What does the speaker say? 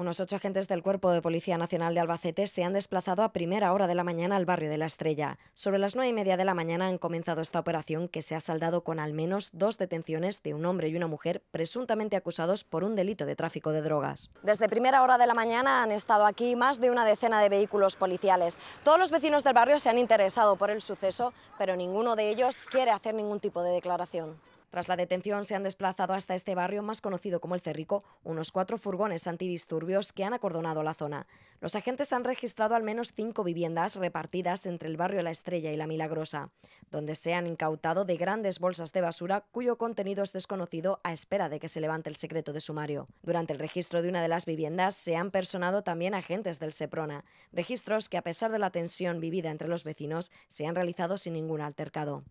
Unos ocho agentes del Cuerpo de Policía Nacional de Albacete se han desplazado a primera hora de la mañana al barrio de la Estrella. Sobre las nueve y media de la mañana han comenzado esta operación que se ha saldado con al menos dos detenciones de un hombre y una mujer presuntamente acusados por un delito de tráfico de drogas. Desde primera hora de la mañana han estado aquí más de una decena de vehículos policiales. Todos los vecinos del barrio se han interesado por el suceso, pero ninguno de ellos quiere hacer ningún tipo de declaración. Tras la detención se han desplazado hasta este barrio más conocido como el Cerrico unos cuatro furgones antidisturbios que han acordonado la zona. Los agentes han registrado al menos cinco viviendas repartidas entre el barrio La Estrella y La Milagrosa, donde se han incautado de grandes bolsas de basura cuyo contenido es desconocido a espera de que se levante el secreto de sumario. Durante el registro de una de las viviendas se han personado también agentes del Seprona, registros que a pesar de la tensión vivida entre los vecinos se han realizado sin ningún altercado.